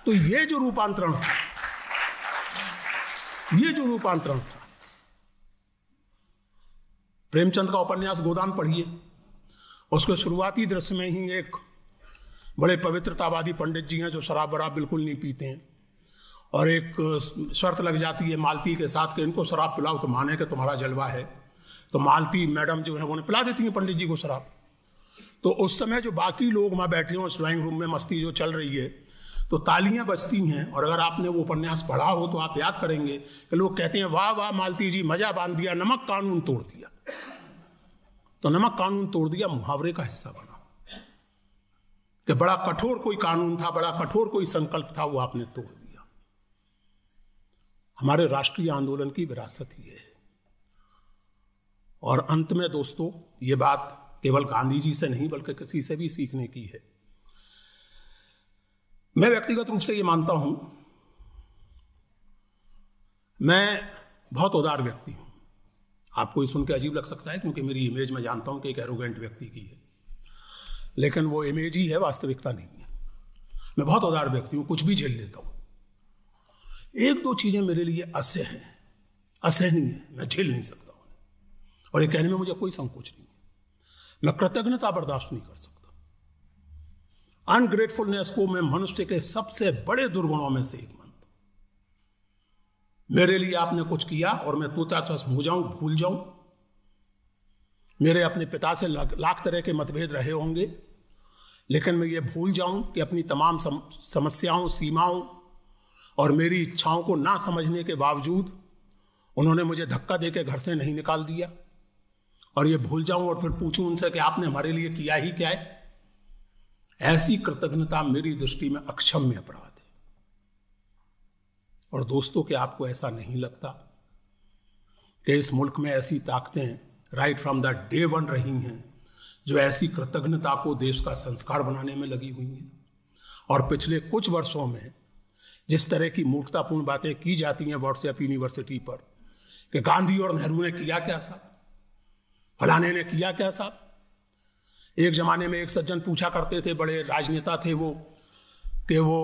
A: तो ये जो रूपांतरण था ये जो रूपांतरण था प्रेमचंद का उपन्यास गोदान पढ़िए उसके शुरुआती दृश्य में ही एक बड़े पवित्रतावादी पंडित जी हैं जो शराब वराब बिल्कुल नहीं पीते हैं और एक शर्त लग जाती है मालती के साथ कि इनको शराब पिलाओ तो माने के तुम्हारा जलवा है तो मालती मैडम जो है उन्हें पिला देती हैं पंडित जी को शराब तो उस समय जो बाकी लोग वहाँ बैठे हों इस ड्राइंग रूम में मस्ती जो चल रही है तो तालियां बजती हैं और अगर आपने वो उपन्यास पढ़ा हो तो आप याद करेंगे कि लोग कहते हैं वाह वाह मालती जी मजा बांध दिया नमक कानून तोड़ दिया तो नमक कानून तोड़ दिया मुहावरे का हिस्सा बना कि बड़ा कठोर कोई कानून था बड़ा कठोर कोई संकल्प था वो आपने तोड़ दिया हमारे राष्ट्रीय आंदोलन की विरासत ये है और अंत में दोस्तों ये बात केवल गांधी जी से नहीं बल्कि किसी से भी सीखने की है मैं व्यक्तिगत रूप से ये मानता हूं मैं बहुत उदार व्यक्ति हूं आपको ये सुन के अजीब लग सकता है क्योंकि मेरी इमेज मैं जानता हूं कि एक एरोगेंट व्यक्ति की है लेकिन वो इमेज ही है वास्तविकता नहीं है मैं बहुत उदार व्यक्ति हूं कुछ भी झेल लेता हूं एक दो चीजें मेरे लिए असह्य हैं असहनीय है मैं झेल नहीं सकता और ये कहने में मुझे कोई संकोच नहीं मैं कृतज्ञता बर्दाश्त नहीं कर सकता अनग्रेटफुलनेस को मैं मनुष्य के सबसे बड़े दुर्गुणों में से एक मानता हूं मेरे लिए आपने कुछ किया और मैं तूता चस हो जाऊं भूल जाऊं मेरे अपने पिता से लाख तरह के मतभेद रहे होंगे लेकिन मैं ये भूल जाऊं कि अपनी तमाम सम, समस्याओं सीमाओं और मेरी इच्छाओं को ना समझने के बावजूद उन्होंने मुझे धक्का देकर घर से नहीं निकाल दिया और ये भूल जाऊं और फिर पूछूं उनसे कि आपने हमारे लिए किया ही क्या है ऐसी कृतज्ञता मेरी दृष्टि में अक्षम्य अपराध है और दोस्तों के आपको ऐसा नहीं लगता कि इस मुल्क में ऐसी ताकतें right from the day one रही हैं जो ऐसी कृतज्ञता को देश का संस्कार बनाने में लगी हुई हैं और पिछले कुछ वर्षों में जिस तरह की मूर्खतापूर्ण बातें की जाती हैं व्हाट्सएप यूनिवर्सिटी पर कि गांधी और नेहरू ने किया क्या सा फलाने ने किया क्या साहब एक जमाने में एक सज्जन पूछा करते थे बड़े राजनेता थे वो कि वो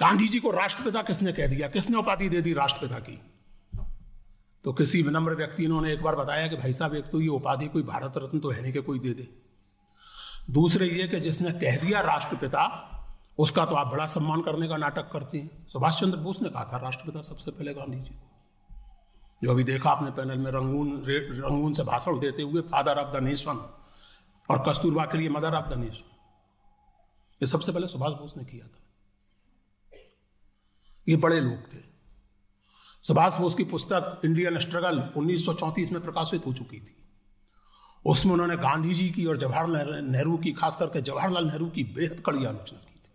A: गांधी जी को राष्ट्रपिता किसने कह दिया किसने उपाधि दे दी राष्ट्रपिता की तो किसी विनम्र व्यक्ति ने एक बार बताया कि भाई साहब एक तो ये उपाधि कोई भारत रत्न तो है नहीं के कोई दे दे दूसरे ये कि जिसने कह दिया राष्ट्रपिता उसका तो आप बड़ा सम्मान करने का नाटक करते हैं सुभाष चंद्र बोस ने कहा था राष्ट्रपिता सबसे पहले गांधी जी को जो अभी देखा आपने पैनल में रंगून रंगून से भाषण देते हुए फादर ऑफ द नेशन और कस्तूरबा के लिए मदर ऑफ द नेशन ये सबसे पहले सुभाष बोस ने किया था ये बड़े लोग थे सुभाष बोस की पुस्तक इंडियन स्ट्रगल 1934 में प्रकाशित हो चुकी थी उसमें उन्होंने गांधी जी की और जवाहरलाल नेहरू की खास करके जवाहरलाल नेहरू की बेहद कड़ी आलोचना की थी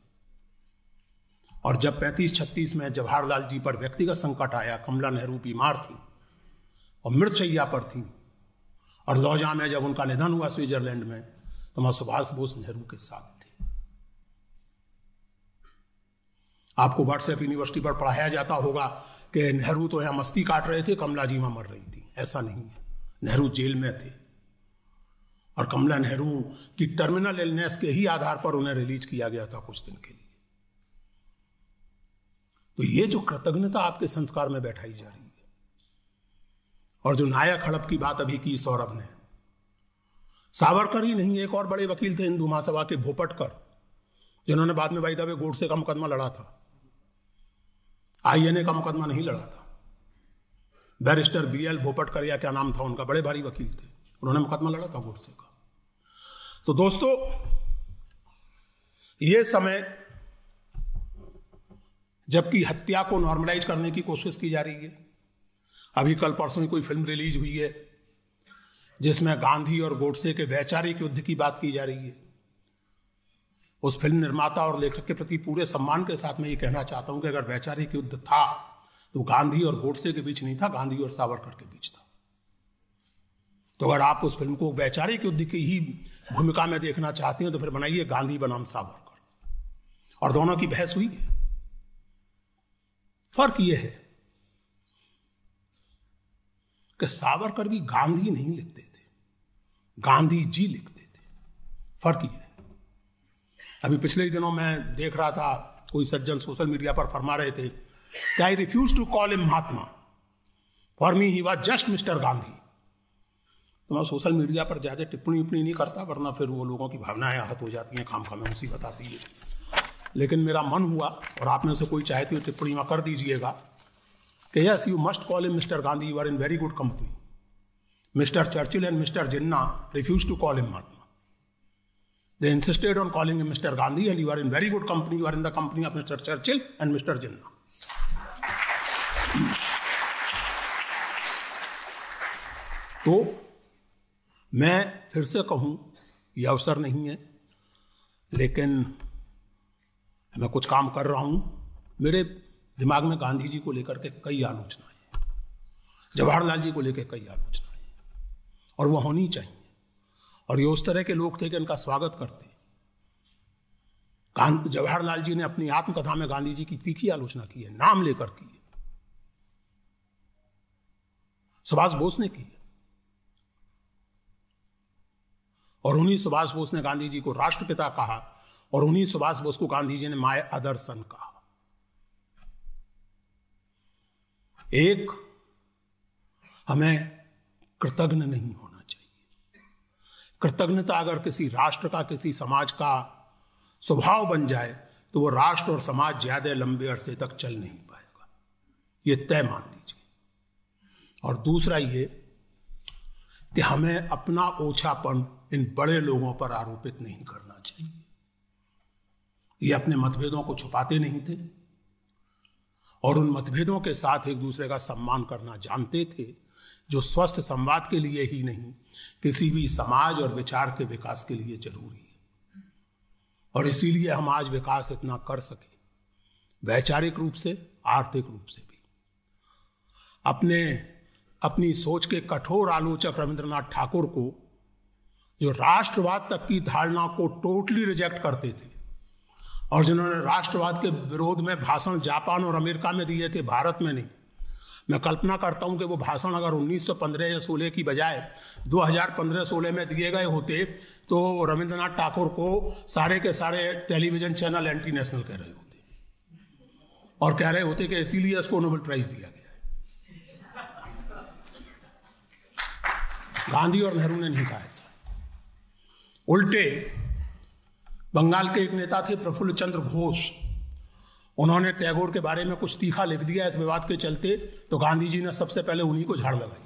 A: और जब पैंतीस छत्तीस में जवाहरलाल जी पर व्यक्तिगत संकट आया कमला नेहरू बीमार थी और मृतशैया पर थी और लौजा में जब उनका निधन हुआ स्विट्जरलैंड में तो वहां सुभाष बोस नेहरू के साथ थे आपको व्हाट्सएप यूनिवर्सिटी पर पढ़ाया जाता होगा कि नेहरू तो यहां मस्ती काट रहे थे कमला जी मर रही थी ऐसा नहीं है नेहरू जेल में थे और कमला नेहरू की टर्मिनल इलनेस के ही आधार पर उन्हें रिलीज किया गया था कुछ दिन के लिए तो ये जो कृतज्ञता आपके संस्कार में बैठाई जा रही और जो नायक हड़प की बात अभी की सौरभ ने सावरकर ही नहीं एक और बड़े वकील थे हिंदू महासभा के भोपटकर जिन्होंने बाद में भाई दबे गोडसे का मुकदमा लड़ा था आईएनए का मुकदमा नहीं लड़ा था बैरिस्टर बी एल भोपटकर या क्या नाम था उनका बड़े भारी वकील थे उन्होंने मुकदमा लड़ा था गोडसे का तो दोस्तों ये समय जबकि हत्या को नॉर्मलाइज करने की कोशिश की जा रही है अभी कल परसों ही कोई फिल्म रिलीज हुई है जिसमें गांधी और गोडसे के वैचारिक युद्ध की बात की जा रही है उस फिल्म निर्माता और लेखक के प्रति पूरे सम्मान के साथ मैं ये कहना चाहता हूं कि अगर वैचारिक युद्ध था तो गांधी और गोडसे के बीच नहीं था गांधी और सावरकर के बीच था तो अगर आप उस फिल्म को वैचारिक युद्ध की ही भूमिका में देखना चाहते हैं तो फिर बनाइए गांधी बनाम सावरकर और दोनों की बहस हुई है फर्क यह है कि सावरकर भी गांधी नहीं लिखते थे गांधी जी लिखते थे फर्क ये अभी पिछले दिनों मैं देख रहा था कोई सज्जन सोशल मीडिया पर फरमा रहे थे कि I refuse to call a Mahatma for me he was just mister Gandhi तो मैं सोशल मीडिया पर ज़्यादा टिप्पणी उप्पणी नहीं करता वरना फिर वो लोगों की भावनाएं आहत हो जाती हैं खाम खामे उसी बताती है लेकिन मेरा मन हुआ और आप में से कोई चाहे तो टिप्पणी में कर दीजिएगा कि yes you must call him mister Gandhi you are in very good company mister Churchill and mister Jinnah refuse to call him Mahatma they insisted on calling him mister Gandhi and you are in very good company you are in the company of mister Churchill and mister Jinnah तो मैं फिर से कहूं यह अवसर नहीं है लेकिन मैं कुछ काम कर रहा हूं मेरे दिमाग में गांधी जी को लेकर के कई आलोचनाएं जवाहरलाल जी को लेकर कई आलोचनाएं और वह होनी चाहिए और ये उस तरह के लोग थे कि उनका स्वागत करते जवाहरलाल जी ने अपनी आत्मकथा में गांधी जी की तीखी आलोचना की है नाम लेकर की है सुभाष बोस ने की है और उन्हीं सुभाष बोस ने गांधी जी को राष्ट्रपिता कहा और उन्हीं सुभाष बोस को गांधी जी ने माय आदर्शन कहा एक हमें कृतज्ञ नहीं होना चाहिए कृतज्ञता अगर किसी राष्ट्र का किसी समाज का स्वभाव बन जाए तो वो राष्ट्र और समाज ज्यादा लंबे अरसे तक चल नहीं पाएगा ये तय मान लीजिए और दूसरा ये कि हमें अपना ओछापन इन बड़े लोगों पर आरोपित नहीं करना चाहिए ये अपने मतभेदों को छुपाते नहीं थे और उन मतभेदों के साथ एक दूसरे का सम्मान करना जानते थे जो स्वस्थ संवाद के लिए ही नहीं किसी भी समाज और विचार के विकास के लिए जरूरी है और इसीलिए हम आज विकास इतना कर सके वैचारिक रूप से आर्थिक रूप से भी अपने अपनी सोच के कठोर आलोचक रविंद्रनाथ ठाकुर को जो राष्ट्रवाद तक की धारणा को टोटली रिजेक्ट करते थे और जिन्होंने राष्ट्रवाद के विरोध में भाषण जापान और अमेरिका में दिए थे भारत में नहीं मैं कल्पना करता हूं कि वो भाषण अगर 1915 या 16 की बजाय 2015-16 में दिए गए होते तो रविंद्रनाथ ठाकुर को सारे के सारे टेलीविजन चैनल एंटी नेशनल कह रहे होते और कह रहे होते कि इसीलिए इसको नोबेल प्राइज दिया गया है गांधी और नेहरू ने नहीं कहा ऐसा उल्टे बंगाल के एक नेता थे प्रफुल्ल चंद्र घोष उन्होंने टैगोर के बारे में कुछ तीखा लिख दिया इस विवाद के चलते तो गांधी जी ने सबसे पहले उन्हीं को झाड़ लगाई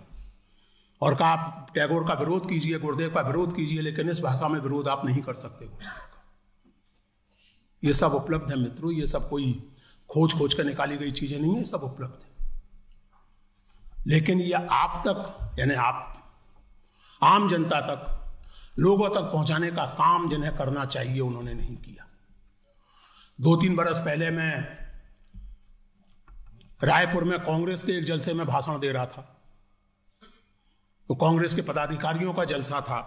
A: और कहा आप टैगोर का विरोध कीजिए गुरुदेव का विरोध कीजिए लेकिन इस भाषा में विरोध आप नहीं कर सकते ये सब उपलब्ध है मित्रों ये सब कोई खोज खोज कर निकाली गई चीजें नहीं है सब उपलब्ध है लेकिन ये आप तक यानी आप आम जनता तक लोगों तक पहुंचाने का काम जिन्हें करना चाहिए उन्होंने नहीं किया दो तीन बरस पहले मैं रायपुर में कांग्रेस के एक जलसे में भाषण दे रहा था तो कांग्रेस के पदाधिकारियों का जलसा था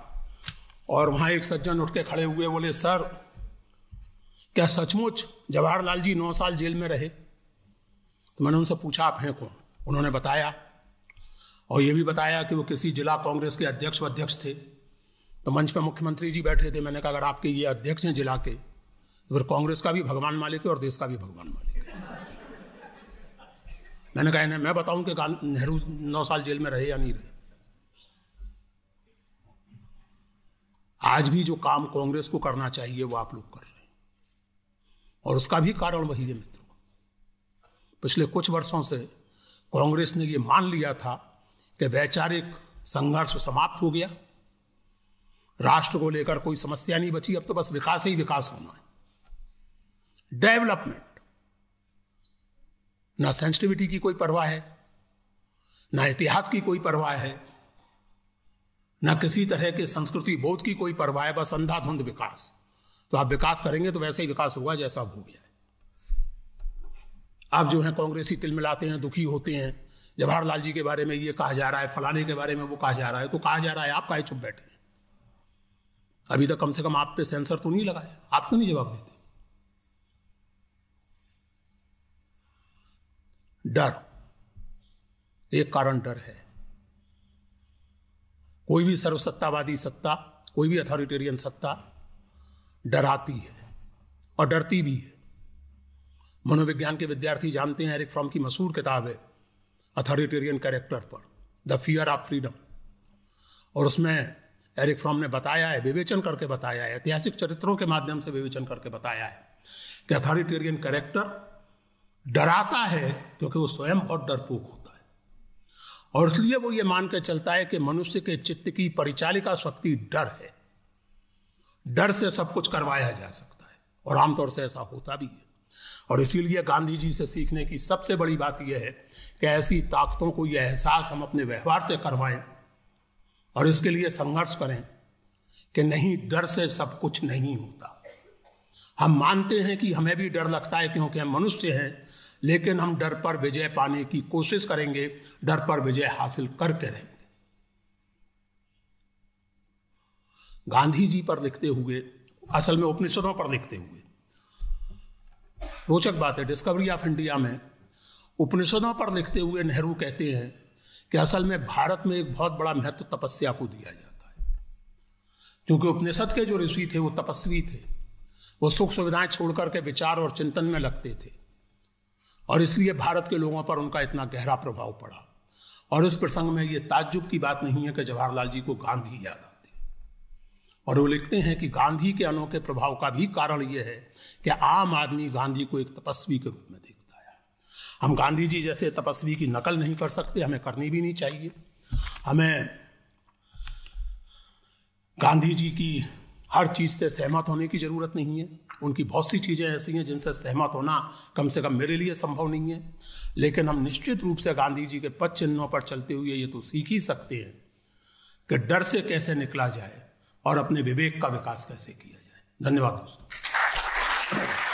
A: और वहां एक सज्जन उठ के खड़े हुए बोले सर क्या सचमुच जवाहरलाल जी नौ साल जेल में रहे तो मैंने उनसे पूछा आप हैं कौन उन्होंने बताया और ये भी बताया कि वो किसी जिला कांग्रेस के अध्यक्ष व अध्यक्ष थे तो मंच पर मुख्यमंत्री जी बैठे थे मैंने कहा अगर आपके ये अध्यक्ष हैं जिला के तो फिर कांग्रेस का भी भगवान मालिक है और देश का भी भगवान मालिक है मैंने कहा इन्हें मैं बताऊं कि नेहरू नौ साल जेल में रहे या नहीं रहे आज भी जो काम कांग्रेस को करना चाहिए वो आप लोग कर रहे हैं और उसका भी कारण वही है मित्रों पिछले कुछ वर्षों से कांग्रेस ने ये मान लिया था कि वैचारिक संघर्ष समाप्त हो गया राष्ट्र को लेकर कोई समस्या नहीं बची अब तो बस विकास ही विकास होना है डेवलपमेंट ना सेंसिटिविटी की कोई परवाह है ना इतिहास की कोई परवाह है ना किसी तरह के संस्कृति बोध की कोई परवाह है बस अंधाधुंध विकास तो आप विकास करेंगे तो वैसे ही विकास होगा जैसा हो गया है आप जो है कांग्रेसी तिल मिलाते हैं दुखी होते हैं जवाहरलाल जी के बारे में ये कहा जा रहा है फलाने के बारे में वो कहा जा रहा है तो कहा जा रहा है आप काहे चुप बैठे अभी तक कम से कम आप पे सेंसर तो नहीं लगाया आप क्यों नहीं जवाब देते डर एक कारण डर है कोई भी सर्वसत्तावादी सत्ता कोई भी अथॉरिटेरियन सत्ता डराती है और डरती भी है मनोविज्ञान के विद्यार्थी जानते हैं एरिक फ्रॉम की मशहूर किताब है अथॉरिटेरियन कैरेक्टर पर द फियर ऑफ फ्रीडम और उसमें एरिक फ्रॉम ने बताया है विवेचन करके बताया है ऐतिहासिक चरित्रों के माध्यम से विवेचन करके बताया है कि अथॉरिटेरियन कैरेक्टर डराता है क्योंकि वो स्वयं बहुत डरपोक होता है और इसलिए वो ये मान के चलता है कि मनुष्य के चित्त की परिचालिका शक्ति डर है डर से सब कुछ करवाया जा सकता है और आमतौर से ऐसा होता भी है और इसीलिए गांधी जी से सीखने की सबसे बड़ी बात यह है कि ऐसी ताकतों को यह एहसास हम अपने व्यवहार से करवाएं और इसके लिए संघर्ष करें कि नहीं डर से सब कुछ नहीं होता हम मानते हैं कि हमें भी डर लगता है क्योंकि हम मनुष्य हैं लेकिन हम डर पर विजय पाने की कोशिश करेंगे डर पर विजय हासिल करके रहेंगे गांधी जी पर लिखते हुए असल में उपनिषदों पर लिखते हुए रोचक बात है डिस्कवरी ऑफ इंडिया में उपनिषदों पर लिखते हुए नेहरू कहते हैं कि असल में भारत में एक बहुत बड़ा महत्व तपस्या को दिया जाता है क्योंकि उपनिषद के जो ऋषि थे वो तपस्वी थे वो सुख सुविधाएं छोड़कर के विचार और चिंतन में लगते थे और इसलिए भारत के लोगों पर उनका इतना गहरा प्रभाव पड़ा और इस प्रसंग में ये ताज्जुब की बात नहीं है कि जवाहरलाल जी को गांधी याद आते और वो लिखते हैं कि गांधी के अनोखे प्रभाव का भी कारण यह है कि आम आदमी गांधी को एक तपस्वी के रूप में हम गांधी जी जैसे तपस्वी की नकल नहीं कर सकते हमें करनी भी नहीं चाहिए हमें गांधी जी की हर चीज़ से सहमत होने की ज़रूरत नहीं है उनकी बहुत सी चीज़ें ऐसी हैं जिनसे सहमत होना कम से कम मेरे लिए संभव नहीं है लेकिन हम निश्चित रूप से गांधी जी के पद चिन्हों पर चलते हुए ये तो सीख ही सकते हैं कि डर से कैसे निकला जाए और अपने विवेक का विकास कैसे किया जाए धन्यवाद दोस्तों